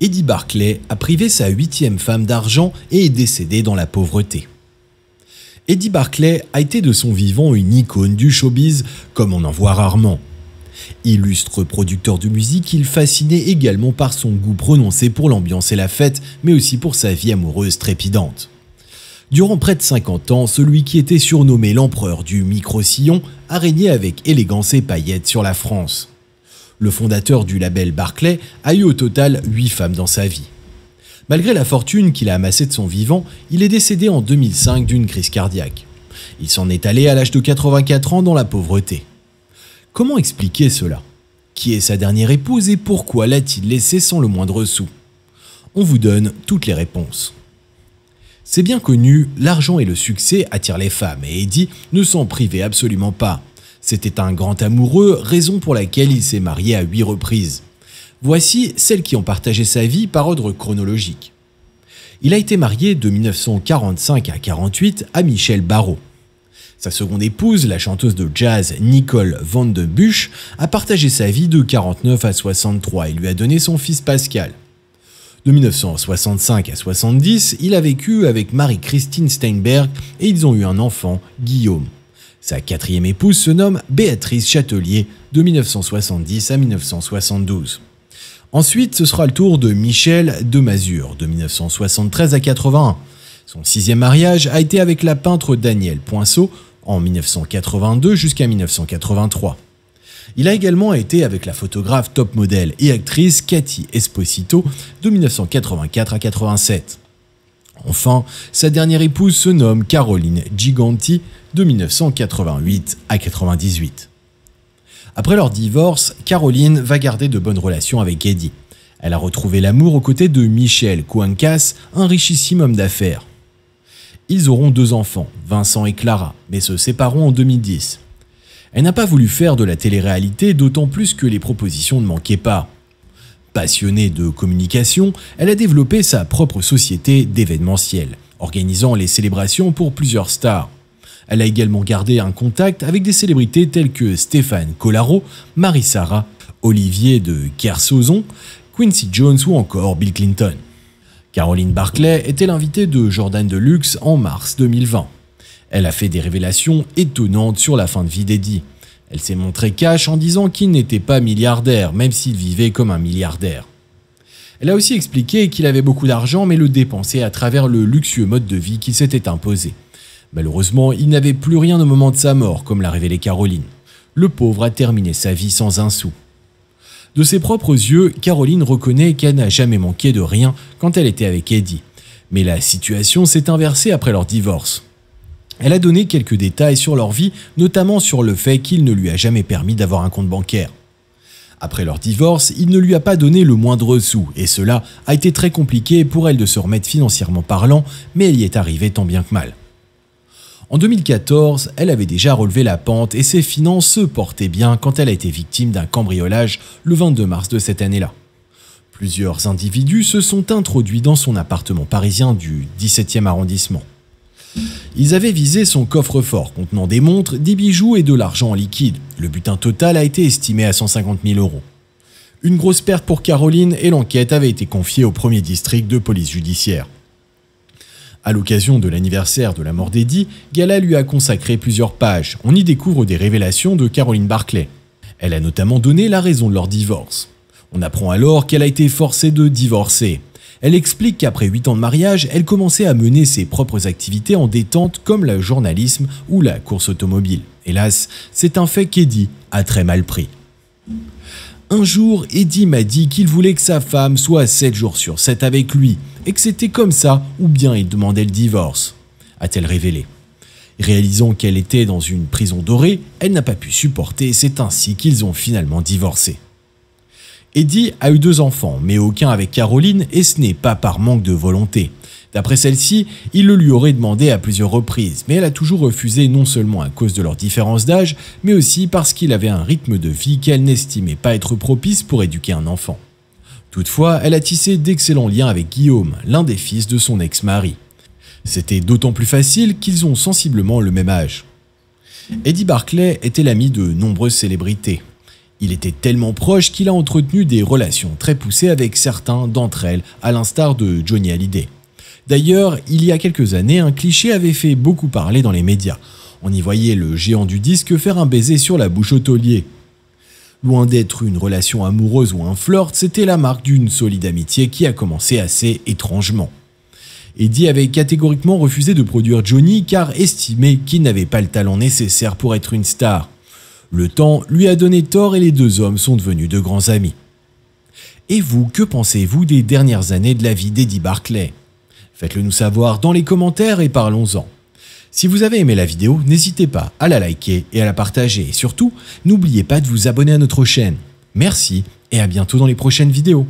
Eddie Barclay a privé sa huitième femme d'argent et est décédé dans la pauvreté. Eddie Barclay a été de son vivant une icône du showbiz, comme on en voit rarement. Illustre producteur de musique, il fascinait également par son goût prononcé pour l'ambiance et la fête, mais aussi pour sa vie amoureuse trépidante. Durant près de 50 ans, celui qui était surnommé l'empereur du micro-sillon a régné avec élégance et paillettes sur la France le fondateur du label Barclay, a eu au total 8 femmes dans sa vie. Malgré la fortune qu'il a amassée de son vivant, il est décédé en 2005 d'une crise cardiaque. Il s'en est allé à l'âge de 84 ans dans la pauvreté. Comment expliquer cela Qui est sa dernière épouse et pourquoi l'a-t-il laissée sans le moindre sou On vous donne toutes les réponses. C'est bien connu, l'argent et le succès attirent les femmes et Eddie ne s'en privait absolument pas. C'était un grand amoureux, raison pour laquelle il s'est marié à huit reprises. Voici celles qui ont partagé sa vie par ordre chronologique. Il a été marié de 1945 à 48 à Michel Barrault. Sa seconde épouse, la chanteuse de jazz Nicole Van de Buch, a partagé sa vie de 49 à 63 et lui a donné son fils Pascal. De 1965 à 70, il a vécu avec Marie-Christine Steinberg et ils ont eu un enfant, Guillaume. Sa quatrième épouse se nomme Béatrice Châtelier de 1970 à 1972. Ensuite, ce sera le tour de Michel de Mazure de 1973 à 81. Son sixième mariage a été avec la peintre Danielle Poinceau en 1982 jusqu'à 1983. Il a également été avec la photographe top modèle et actrice Cathy Esposito de 1984 à 1987. Enfin, sa dernière épouse se nomme Caroline Giganti de 1988 à 1998. Après leur divorce, Caroline va garder de bonnes relations avec Eddie. Elle a retrouvé l'amour aux côtés de Michel Cuancas, un richissime homme d'affaires. Ils auront deux enfants, Vincent et Clara, mais se sépareront en 2010. Elle n'a pas voulu faire de la télé-réalité, d'autant plus que les propositions ne manquaient pas. Passionnée de communication, elle a développé sa propre société d'événementiel, organisant les célébrations pour plusieurs stars. Elle a également gardé un contact avec des célébrités telles que Stéphane Collaro, Marie-Sara, Olivier de Kersauzon, Quincy Jones ou encore Bill Clinton. Caroline Barclay était l'invitée de Jordan Deluxe en mars 2020. Elle a fait des révélations étonnantes sur la fin de vie d'Eddie. Elle s'est montrée cash en disant qu'il n'était pas milliardaire, même s'il vivait comme un milliardaire. Elle a aussi expliqué qu'il avait beaucoup d'argent mais le dépensait à travers le luxueux mode de vie qui s'était imposé. Malheureusement, il n'avait plus rien au moment de sa mort, comme l'a révélé Caroline. Le pauvre a terminé sa vie sans un sou. De ses propres yeux, Caroline reconnaît qu'elle n'a jamais manqué de rien quand elle était avec Eddie. Mais la situation s'est inversée après leur divorce. Elle a donné quelques détails sur leur vie, notamment sur le fait qu'il ne lui a jamais permis d'avoir un compte bancaire. Après leur divorce, il ne lui a pas donné le moindre sou, et cela a été très compliqué pour elle de se remettre financièrement parlant, mais elle y est arrivée tant bien que mal. En 2014, elle avait déjà relevé la pente et ses finances se portaient bien quand elle a été victime d'un cambriolage le 22 mars de cette année-là. Plusieurs individus se sont introduits dans son appartement parisien du 17e arrondissement. Ils avaient visé son coffre-fort contenant des montres, des bijoux et de l'argent en liquide. Le butin total a été estimé à 150 000 euros. Une grosse perte pour Caroline et l'enquête avait été confiée au premier district de police judiciaire. À l'occasion de l'anniversaire de la mort d'Eddie, Gala lui a consacré plusieurs pages. On y découvre des révélations de Caroline Barclay. Elle a notamment donné la raison de leur divorce. On apprend alors qu'elle a été forcée de divorcer. Elle explique qu'après 8 ans de mariage, elle commençait à mener ses propres activités en détente comme le journalisme ou la course automobile. Hélas, c'est un fait qu'Eddie a très mal pris. Un jour, Eddie m'a dit qu'il voulait que sa femme soit 7 jours sur 7 avec lui, et que c'était comme ça, ou bien il demandait le divorce, a-t-elle révélé. Réalisant qu'elle était dans une prison dorée, elle n'a pas pu supporter et c'est ainsi qu'ils ont finalement divorcé. Eddie a eu deux enfants, mais aucun avec Caroline et ce n'est pas par manque de volonté. D'après celle-ci, il le lui aurait demandé à plusieurs reprises, mais elle a toujours refusé non seulement à cause de leur différence d'âge, mais aussi parce qu'il avait un rythme de vie qu'elle n'estimait pas être propice pour éduquer un enfant. Toutefois, elle a tissé d'excellents liens avec Guillaume, l'un des fils de son ex-mari. C'était d'autant plus facile qu'ils ont sensiblement le même âge. Eddie Barclay était l'ami de nombreuses célébrités. Il était tellement proche qu'il a entretenu des relations très poussées avec certains d'entre elles, à l'instar de Johnny Hallyday. D'ailleurs, il y a quelques années, un cliché avait fait beaucoup parler dans les médias. On y voyait le géant du disque faire un baiser sur la bouche au taulier. Loin d'être une relation amoureuse ou un flirt, c'était la marque d'une solide amitié qui a commencé assez étrangement. Eddie avait catégoriquement refusé de produire Johnny car estimait qu'il n'avait pas le talent nécessaire pour être une star. Le temps lui a donné tort et les deux hommes sont devenus de grands amis. Et vous, que pensez-vous des dernières années de la vie d'Eddie Barclay Faites-le nous savoir dans les commentaires et parlons-en. Si vous avez aimé la vidéo, n'hésitez pas à la liker et à la partager. Et surtout, n'oubliez pas de vous abonner à notre chaîne. Merci et à bientôt dans les prochaines vidéos.